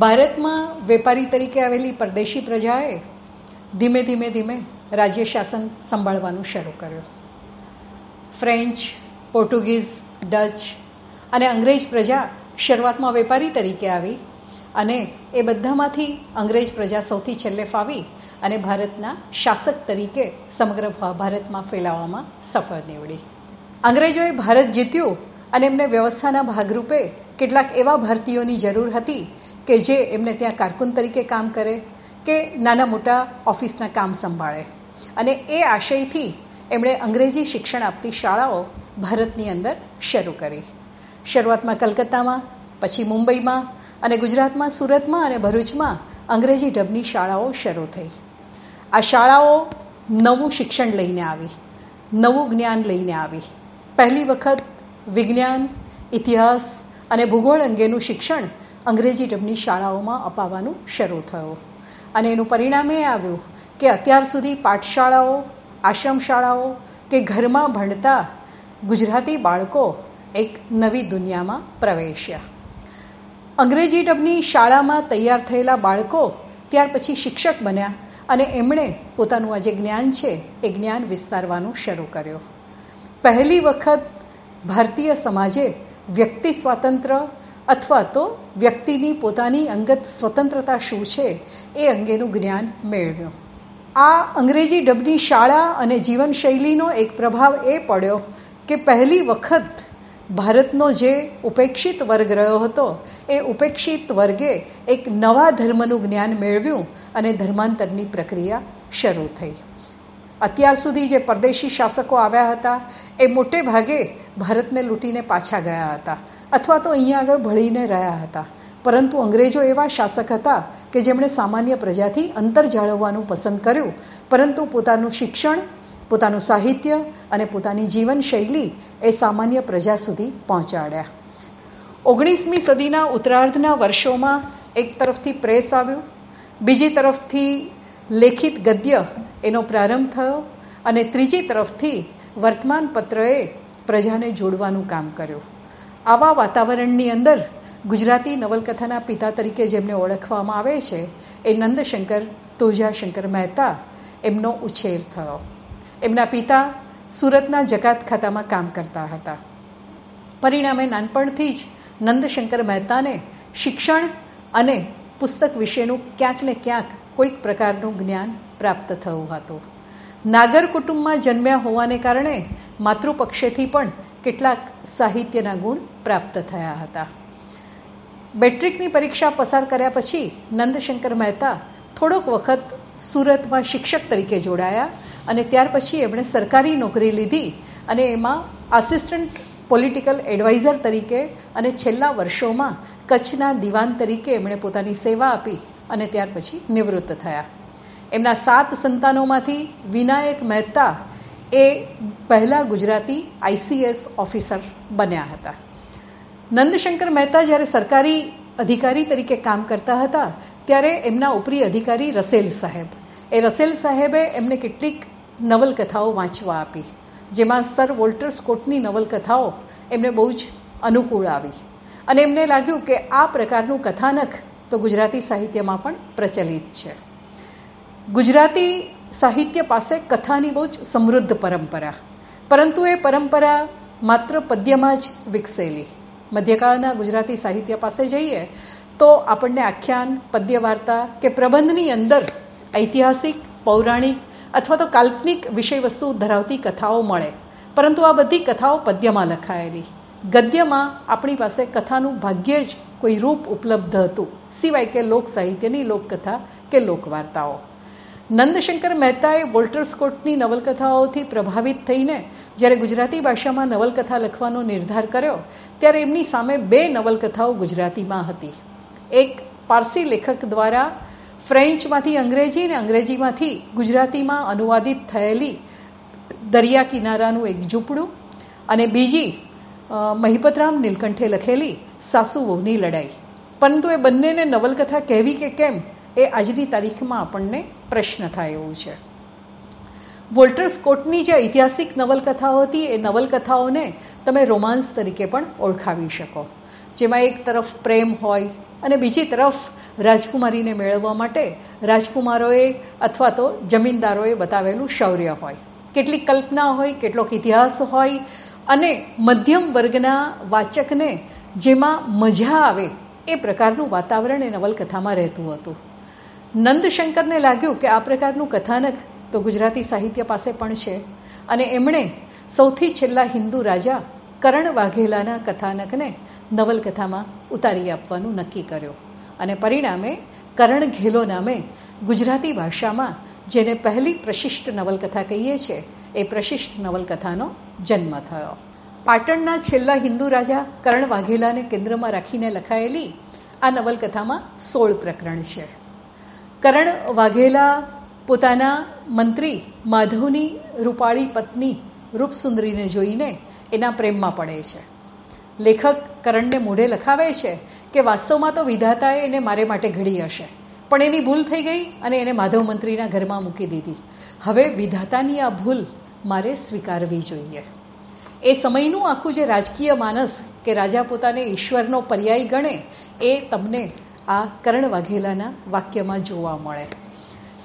ભારતમાં વેપારી તરીકે આવેલી પરદેશી પ્રજાએ ધીમે ધીમે ધીમે રાજ્ય શાસન સંભાળવાનું શરૂ કર્યું ફ્રેન્ચ પોર્ટુગીઝ ડચ અને અંગ્રેજ પ્રજા શરૂઆતમાં વેપારી તરીકે આવી અને એ બધામાંથી અંગ્રેજ પ્રજા સૌથી છેલ્લે ફાવી અને ભારતના શાસક તરીકે સમગ્ર ભારતમાં ફેલાવવામાં સફળ નીવડી અંગ્રેજોએ ભારત જીત્યું અને એમને વ્યવસ્થાના ભાગરૂપે કેટલાક એવા ભારતીયોની જરૂર હતી કે જે એમને ત્યાં કારકુન તરીકે કામ કરે કે નાના મોટા ઓફિસના કામ સંભાળે અને એ આશયથી એમણે અંગ્રેજી શિક્ષણ આપતી શાળાઓ ભારતની અંદર શરૂ કરી શરૂઆતમાં કલકત્તામાં પછી મુંબઈમાં અને ગુજરાતમાં સુરતમાં અને ભરૂચમાં અંગ્રેજી ઢબની શાળાઓ શરૂ થઈ આ શાળાઓ નવું શિક્ષણ લઈને આવી નવું જ્ઞાન લઈને આવી પહેલી વખત વિજ્ઞાન ઇતિહાસ અને ભૂગોળ અંગેનું શિક્ષણ અંગ્રેજી ડીબની શાળાઓમાં અપાવવાનું શરૂ થયું અને એનું પરિણામ એ આવ્યું કે અત્યાર સુધી પાઠશાળાઓ આશ્રમ શાળાઓ કે ઘરમાં ભણતા ગુજરાતી બાળકો એક નવી દુનિયામાં પ્રવેશ્યા અંગ્રેજી ડબની શાળામાં તૈયાર થયેલા બાળકો ત્યાર પછી શિક્ષક બન્યા અને એમણે પોતાનું આ જે જ્ઞાન છે એ જ્ઞાન વિસ્તારવાનું શરૂ કર્યું પહેલી વખત ભારતીય સમાજે વ્યક્તિ સ્વાતંત્ર્ય અથવા તો વ્યક્તિની પોતાની અંગત સ્વતંત્રતા શું છે એ અંગેનું જ્ઞાન મેળવ્યું આ અંગ્રેજી ડબની શાળા અને જીવનશૈલીનો એક પ્રભાવ એ પડ્યો કે પહેલી વખત ભારતનો જે ઉપેક્ષિત વર્ગ રહ્યો હતો એ ઉપેક્ષિત વર્ગે એક નવા ધર્મનું જ્ઞાન મેળવ્યું અને ધર્માંતરની પ્રક્રિયા શરૂ થઈ અત્યાર સુધી જે પરદેશી શાસકો આવ્યા હતા એ મોટે ભાગે ભારતને લૂંટીને પાછા ગયા હતા અથવા તો અહીંયા આગળ ભળીને રહ્યા હતા પરંતુ અંગ્રેજો એવા શાસક હતા કે જેમણે સામાન્ય પ્રજાથી અંતર જાળવવાનું પસંદ કર્યું પરંતુ પોતાનું શિક્ષણ પોતાનું સાહિત્ય અને પોતાની જીવનશૈલી એ સામાન્ય પ્રજા સુધી પહોંચાડ્યા ઓગણીસમી સદીના ઉત્તરાર્ધના વર્ષોમાં એક તરફથી પ્રેસ આવ્યું બીજી તરફથી લેખિત ગદ્ય એનો પ્રારંભ થયો અને ત્રીજી તરફથી વર્તમાનપત્રએ પ્રજાને જોડવાનું કામ કર્યું આવા વાતાવરણની અંદર ગુજરાતી નવલકથાના પિતા તરીકે જેમને ઓળખવામાં આવે છે એ નંદશંકર તુજાશંકર મહેતા એમનો ઉછેર થયો એમના પિતા સુરતના જકાત ખાતામાં કામ કરતા હતા પરિણામે નાનપણથી જ નંદશંકર મહેતાને શિક્ષણ અને પુસ્તક વિશેનું ક્યાંક ને ક્યાંક કોઈક પ્રકારનું જ્ઞાન પ્રાપ્ત થયું હતું નાગર કુટુંબમાં જન્મ્યા હોવાને કારણે માતૃપક્ષેથી પણ કેટલાક સાહિત્યના ગુણ પ્રાપ્ત થયા હતા મેટ્રિકની પરીક્ષા પસાર કર્યા પછી નંદશંકર મહેતા થોડોક વખત સુરતમાં શિક્ષક તરીકે જોડાયા અને ત્યાર પછી એમણે સરકારી નોકરી લીધી અને એમાં આસિસ્ટન્ટ પોલિટિકલ એડવાઇઝર તરીકે અને છેલ્લા વર્ષોમાં કચ્છના દિવાન તરીકે એમણે પોતાની સેવા આપી અને ત્યાર પછી નિવૃત્ત થયા એમના સાત સંતાનોમાંથી વિનાયક મહેતા એ પહેલાં ગુજરાતી આઈસીએસ ઓફિસર બન્યા હતા નંદશંકર મહેતા જ્યારે સરકારી અધિકારી તરીકે કામ કરતા હતા ત્યારે એમના ઉપરી અધિકારી રસેલ સાહેબ એ રસેલ સાહેબે એમને કેટલીક નવલકથાઓ વાંચવા આપી જેમાં સર વોલ્ટર સ્કોટની નવલકથાઓ એમને બહુ જ અનુકૂળ આવી અને એમને લાગ્યું કે આ પ્રકારનું કથાનક તો ગુજરાતી સાહિત્યમાં પણ પ્રચલિત છે ગુજરાતી સાહિત્ય પાસે કથાની બહુ જ સમૃદ્ધ પરંપરા પરંતુ એ પરંપરા માત્ર પદ્યમાં જ વિકસેલી મધ્યકાળના ગુજરાતી સાહિત્ય પાસે જઈએ તો આપણને આખ્યાન પદ્ય વાર્તા કે પ્રબંધની અંદર ઐતિહાસિક પૌરાણિક અથવા તો કાલ્પનિક વિષયવસ્તુ ધરાવતી કથાઓ મળે પરંતુ આ બધી કથાઓ પદ્યમાં લખાયેલી ગદ્યમાં આપણી પાસે કથાનું ભાગ્યે જ કોઈ રૂપ ઉપલબ્ધ હતું સિવાય કે લોક સાહિત્યની લોકકથા કે લોકવાર્તાઓ નંદશંકર મહેતાએ વોલ્ટર સ્કોટની નવલકથાઓથી પ્રભાવિત થઈને જ્યારે ગુજરાતી ભાષામાં નવલકથા લખવાનો નિર્ધાર કર્યો ત્યારે એમની સામે બે નવલકથાઓ ગુજરાતીમાં હતી એક પારસી લેખક દ્વારા ફ્રેન્ચમાંથી અંગ્રેજી અને અંગ્રેજીમાંથી ગુજરાતીમાં અનુવાદિત થયેલી દરિયા કિનારાનું એક ઝૂંપડું અને બીજી મહિપતરામ નીલકંઠે લખેલી સાસુ વહુની લડાઈ પરંતુ એ બંનેને નવલકથા કહેવી કે કેમ એ આજની તારીખમાં આપણને પ્રશ્ન થાય એવું છે વોલ્ટર સ્કોટની જે ઐતિહાસિક નવલકથાઓ હતી એ નવલકથાઓને તમે રોમાન્સ તરીકે પણ ઓળખાવી શકો જેમાં એક તરફ પ્રેમ હોય અને બીજી તરફ રાજકુમારીને મેળવવા માટે રાજકુમારોએ અથવા તો જમીનદારોએ બતાવેલું શૌર્ય હોય કેટલીક કલ્પના હોય કેટલોક ઇતિહાસ હોય અને મધ્યમ વર્ગના વાચકને જેમાં મજા આવે એ પ્રકારનું વાતાવરણ એ નવલકથામાં રહેતું હતું નંદશંકરને લાગ્યું કે આ પ્રકારનું કથાનક તો ગુજરાતી સાહિત્ય પાસે પણ છે અને એમણે સૌથી છેલ્લા હિન્દુ રાજા કરણ વાઘેલાના કથાનકને નવલકથામાં ઉતારી આપવાનું નક્કી કર્યું અને પરિણામે કરણ ઘેલો નામે ગુજરાતી ભાષામાં જેને પહેલી પ્રશિષ્ટ નવલકથા કહીએ છીએ એ પ્રશિષ્ટ નવલકથાનો જન્મ થયો પાટણના છેલ્લા હિન્દુ રાજા કરણ વાઘેલાને કેન્દ્રમાં રાખીને લખાયેલી આ નવલકથામાં સોળ પ્રકરણ છે કરણ વાઘેલા પોતાના મંત્રી માધવની રૂપાળી પત્ની રૂપસુંદરીને જોઈને એના પ્રેમમાં પડે છે લેખક કરણને મોઢે લખાવે છે કે વાસ્તવમાં તો વિધાતાએ એને મારે માટે ઘડી હશે પણ એની ભૂલ થઈ ગઈ અને એને માધવ મંત્રીના ઘરમાં મૂકી દીધી હવે વિધાતાની આ ભૂલ મારે સ્વીકારવી જોઈએ એ સમયનું આખું જે રાજકીય માનસ કે રાજા પોતાને ઈશ્વરનો પર્યાય ગણે એ તમને આ કરણ વાઘેલાના વાક્યમાં જોવા મળે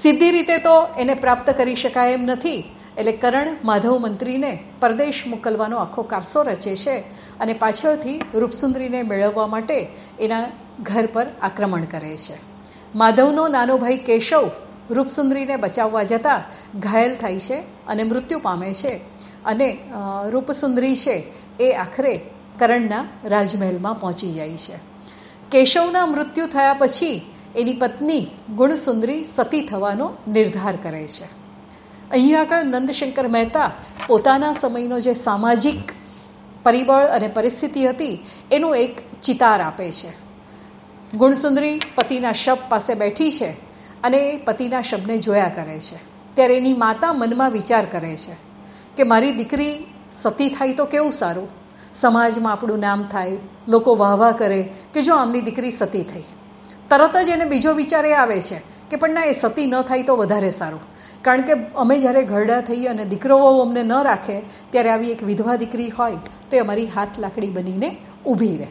સીધી રીતે તો એને પ્રાપ્ત કરી શકાય એમ નથી એટલે કરણ માધવ મંત્રીને પરદેશ મોકલવાનો આખો કારસો રચે છે અને પાછળથી રૂપસુંદરીને મેળવવા માટે એના ઘર પર આક્રમણ કરે છે માધવનો નાનો ભાઈ કેશવ રૂપસુંદરીને બચાવવા જતાં ઘાયલ થાય છે અને મૃત્યુ પામે છે અને રૂપસુંદરી છે એ આખરે કરણના રાજમહેલમાં પહોંચી જાય છે કેશવના મૃત્યુ થયા પછી એની પત્ની ગુણસુંદરી સતી થવાનો નિર્ધાર કરે છે અહીં આગળ નંદશંકર મહેતા પોતાના સમયનો જે સામાજિક પરિબળ અને પરિસ્થિતિ હતી એનું એક ચિતાર આપે છે ગુણસુંદરી પતિના શબ પાસે બેઠી છે અને પતિના શબને જોયા કરે છે ત્યારે એની માતા મનમાં વિચાર કરે છે કે મારી દીકરી સતી થાય તો કેવું સારું સમાજમાં આપણું નામ થાય લોકો વાહવા કરે કે જો આમની દીકરી સતી થઈ તરત જ એને બીજો વિચાર એ આવે છે કે પણ ના એ સતી ન થાય તો વધારે સારું કારણ કે અમે જ્યારે ઘરડા થઈએ અને દીકરો અમને ન રાખે ત્યારે આવી એક વિધવા દીકરી હોય તો એ અમારી હાથ લાકડી બનીને ઊભી રહે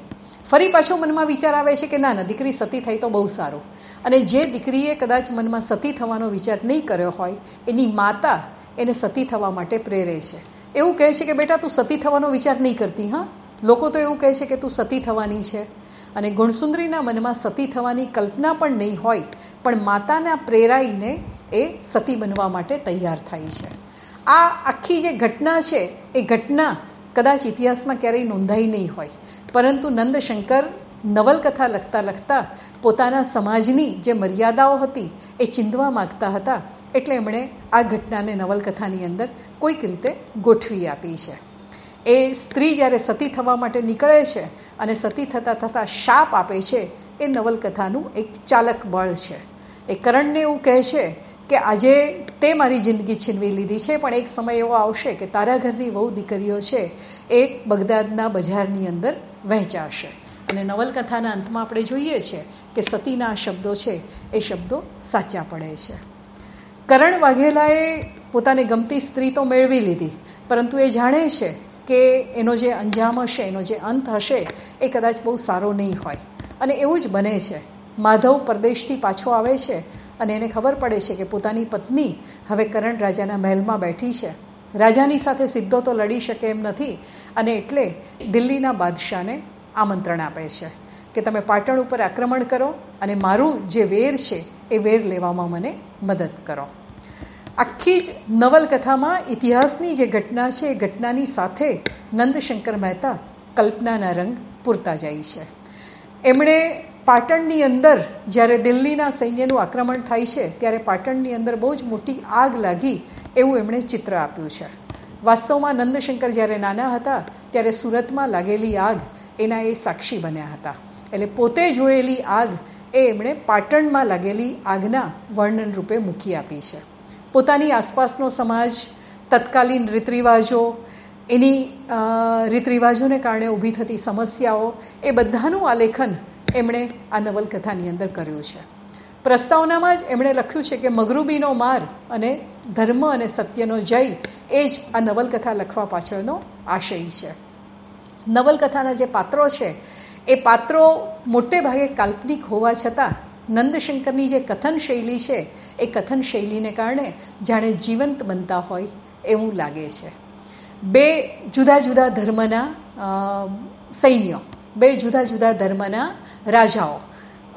ફરી પાછો મનમાં વિચાર આવે છે કે ના ના દીકરી સતી થાય તો બહુ સારું અને જે દીકરીએ કદાચ મનમાં સતી થવાનો વિચાર નહીં કર્યો હોય એની માતા એને સતી થવા માટે પ્રેરે છે એવું કહે છે કે બેટા તું સતી થવાનો વિચાર નહીં કરતી હા લોકો તો એવું કહે છે કે તું સતી થવાની છે અને ગુણસુંદરીના મનમાં સતી થવાની કલ્પના પણ નહીં હોય પણ માતાના પ્રેરાઈને એ સતી બનવા માટે તૈયાર થાય છે આ આખી જે ઘટના છે એ ઘટના કદાચ ઇતિહાસમાં ક્યારેય નોંધાઈ નહીં હોય પરંતુ નંદશંકર નવલકથા લખતા લખતા પોતાના સમાજની જે મર્યાદાઓ હતી એ ચીંધવા માગતા હતા એટલે એમણે આ ઘટનાને નવલકથાની અંદર કોઈક રીતે ગોઠવી આપી છે એ સ્ત્રી જ્યારે સતી થવા માટે નીકળે છે અને સતી થતાં થતાં શાપ આપે છે એ નવલકથાનું એક ચાલક બળ છે એ કરણને એવું કહે છે કે આજે તે મારી જિંદગી છીનવી લીધી છે પણ એક સમય એવો આવશે કે તારા ઘરની વહુ દીકરીઓ છે એ બગદાદના બજારની અંદર વહેંચાશે અને નવલકથાના અંતમાં આપણે જોઈએ છીએ કે સતીના શબ્દો છે એ શબ્દો સાચા પડે છે કરણ વાઘેલાએ પોતાને ગમતી સ્ત્રી તો મેળવી લીધી પરંતુ એ જાણે છે કે એનો જે અંજામ હશે એનો જે અંત હશે એ કદાચ બહુ સારો નહીં હોય અને એવું જ બને છે માધવ પરદેશથી પાછો આવે છે અને એને ખબર પડે છે કે પોતાની પત્ની હવે કરણ રાજાના મહેલમાં બેઠી છે રાજાની સાથે સીધો તો લડી શકે એમ નથી અને એટલે દિલ્હીના બાદશાહને આમંત્રણ આપે છે કે તમે પાટણ ઉપર આક્રમણ કરો અને મારું જે વેર છે એ વેર લેવામાં મને મદદ કરો આખી જ નવલકથામાં ઇતિહાસની જે ઘટના છે એ ઘટનાની સાથે નંદશંકર મહેતા કલ્પનાના રંગ પૂરતા જાય છે એમણે પાટણની અંદર જ્યારે દિલ્હીના સૈન્યનું આક્રમણ થાય છે ત્યારે પાટણની અંદર બહુ જ મોટી આગ લાગી એવું એમણે ચિત્ર આપ્યું છે વાસ્તવમાં નંદશંકર જ્યારે નાના હતા ત્યારે સુરતમાં લાગેલી આગ એના એ સાક્ષી બન્યા હતા એટલે પોતે જોયેલી આગ એ એમણે પાટણમાં લાગેલી આજ્ઞા વર્ણન રૂપે મૂકી આપી છે પોતાની આસપાસનો સમાજ તત્કાલીન રીતરિવાજો એની રીતરિવાજોને કારણે ઊભી થતી સમસ્યાઓ એ બધાનું આલેખન એમણે આ નવલકથાની અંદર કર્યું છે પ્રસ્તાવનામાં જ એમણે લખ્યું છે કે મગરૂબીનો માર અને ધર્મ અને સત્યનો જય એ જ આ નવલકથા લખવા પાછળનો આશય છે નવલકથાના જે પાત્રો છે એ પાત્રો મોટે ભાગે કાલ્પનિક હોવા છતાં નંદશંકરની જે કથન શૈલી છે એ કથન શૈલીને કારણે જાણે જીવંત બનતા હોય એવું લાગે છે બે જુદા જુદા ધર્મના સૈન્યો બે જુદા જુદા ધર્મના રાજાઓ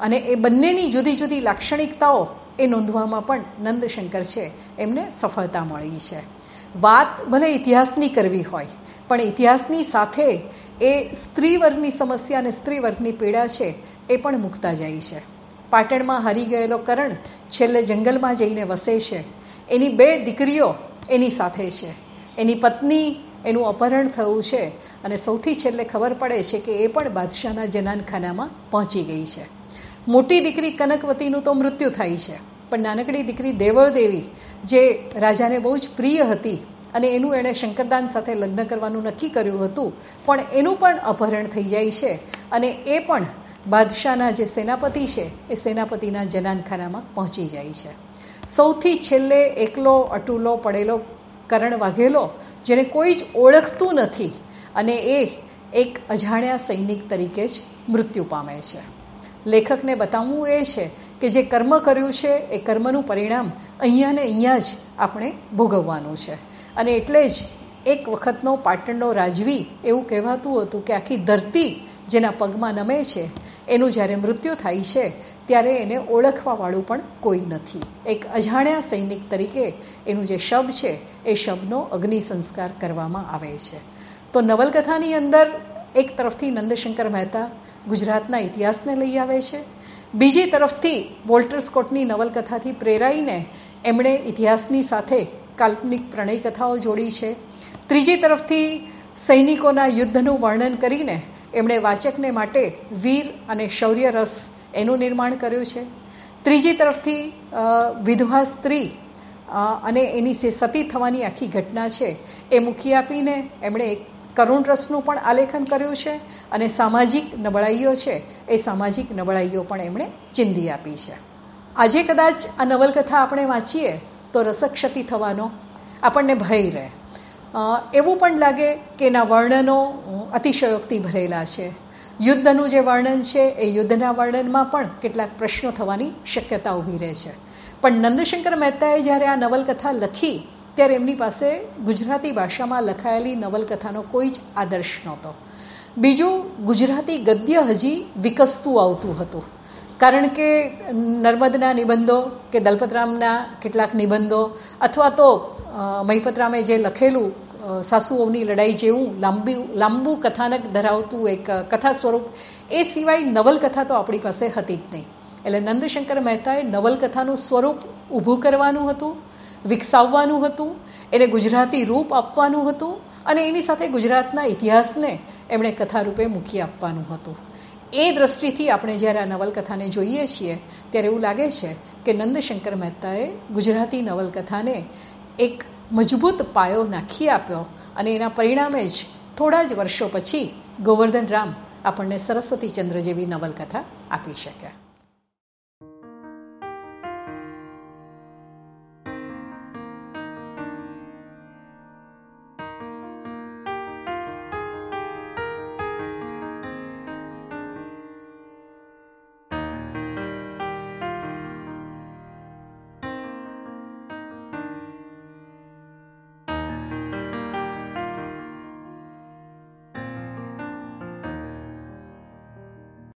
અને એ બંનેની જુદી જુદી લાક્ષણિકતાઓ એ નોંધવામાં પણ નંદશંકર છે એમને સફળતા મળી છે વાત ભલે ઇતિહાસની કરવી હોય પણ ઇતિહાસની સાથે એ સ્ત્રી વર્ગની સમસ્યા અને સ્ત્રી વર્ગની પીડા છે એ પણ મૂકતા જાય છે પાટણમાં હારી ગયેલો કરણ છેલ્લે જંગલમાં જઈને વસે છે એની બે દીકરીઓ એની સાથે છે એની પત્ની એનું અપહરણ થયું છે અને સૌથી છેલ્લે ખબર પડે છે કે એ પણ બાદશાહના જનાનખાનામાં પહોંચી ગઈ છે મોટી દીકરી કનકવતીનું તો મૃત્યુ થાય છે પણ નાનકડી દીકરી દેવળદેવી જે રાજાને બહુ જ પ્રિય હતી અને એનું એણે શંકરદાન સાથે લગ્ન કરવાનું નક્કી કર્યું હતું પણ એનું પણ અપહરણ થઈ જાય છે અને એ પણ બાદશાહના જે સેનાપતિ છે એ સેનાપતિના જનાનખાનામાં પહોંચી જાય છે સૌથી છેલ્લે એકલો અટૂલો પડેલો કરણ વાઘેલો જેને કોઈ જ ઓળખતું નથી અને એ એક અજાણ્યા સૈનિક તરીકે જ મૃત્યુ પામે છે લેખકને બતાવવું એ છે કે જે કર્મ કર્યું છે એ કર્મનું પરિણામ અહીંયા ને અહીંયા જ આપણે ભોગવવાનું છે અને એટલે જ એક વખતનો પાટણનો રાજવી એવું કહેવાતું હતું કે આખી ધરતી જેના પગમાં નમે છે એનું જ્યારે મૃત્યુ થાય છે ત્યારે એને ઓળખવાવાળું પણ કોઈ નથી એક અજાણ્યા સૈનિક તરીકે એનું જે શબ છે એ શબનો અગ્નિ સંસ્કાર કરવામાં આવે છે તો નવલકથાની અંદર એક તરફથી નંદશંકર મહેતા ગુજરાતના ઇતિહાસને લઈ આવે છે બીજી તરફથી વોલ્ટર સ્કોટની નવલકથાથી પ્રેરાઈને એમણે ઇતિહાસની સાથે કાલ્પનિક પ્રણય કથાઓ જોડી છે ત્રીજી તરફથી સૈનિકોના યુદ્ધનું વર્ણન કરીને એમણે વાચકને માટે વીર અને શૌર્ય રસ એનું નિર્માણ કર્યું છે ત્રીજી તરફથી વિધવા સ્ત્રી અને એની જે સતી થવાની આખી ઘટના છે એ મૂકી આપીને એમણે એક કરુણ રસનું પણ આલેખન કર્યું છે અને સામાજિક નબળાઈઓ છે એ સામાજિક નબળાઈઓ પણ એમણે ચીંધી આપી છે આજે કદાચ આ નવલકથા આપણે વાંચીએ તો રસક્ષતી થવાનો આપણને ભય રહે એવું પણ લાગે કે એના વર્ણનો અતિશયોક્તિ ભરેલા છે યુદ્ધનું જે વર્ણન છે એ યુદ્ધના વર્ણનમાં પણ કેટલાક પ્રશ્નો થવાની શક્યતા ઊભી રહે છે પણ નંદશંકર મહેતાએ જ્યારે આ નવલકથા લખી ત્યારે એમની પાસે ગુજરાતી ભાષામાં લખાયેલી નવલકથાનો કોઈ જ આદર્શ નહોતો બીજું ગુજરાતી ગદ્ય હજી વિકસતું આવતું હતું કારણ કે નર્મદના નિબંધો કે દલપતરામના કેટલાક નિબંધો અથવા તો મહિપતરામે જે લખેલું સાસુઓની લડાઈ જેવું લાંબી લાંબુ કથાનક ધરાવતું એક કથા સ્વરૂપ એ સિવાય નવલકથા તો આપણી પાસે હતી જ નહીં એટલે નંદશંકર મહેતાએ નવલકથાનું સ્વરૂપ ઊભું કરવાનું હતું વિકસાવવાનું હતું એને ગુજરાતી રૂપ આપવાનું હતું અને એની સાથે ગુજરાતના ઇતિહાસને એમણે કથારૂપે મૂકી આપવાનું હતું એ દ્રષ્ટિથી આપણે જ્યારે આ નવલકથાને જોઈએ છીએ ત્યારે એવું લાગે છે કે નંદશંકર મહેતાએ ગુજરાતી નવલકથાને એક મજબૂત પાયો નાખી આપ્યો અને એના પરિણામે જ થોડા જ વર્ષો પછી ગોવર્ધન રામ આપણને સરસ્વતીચંદ્ર જેવી નવલકથા આપી શક્યા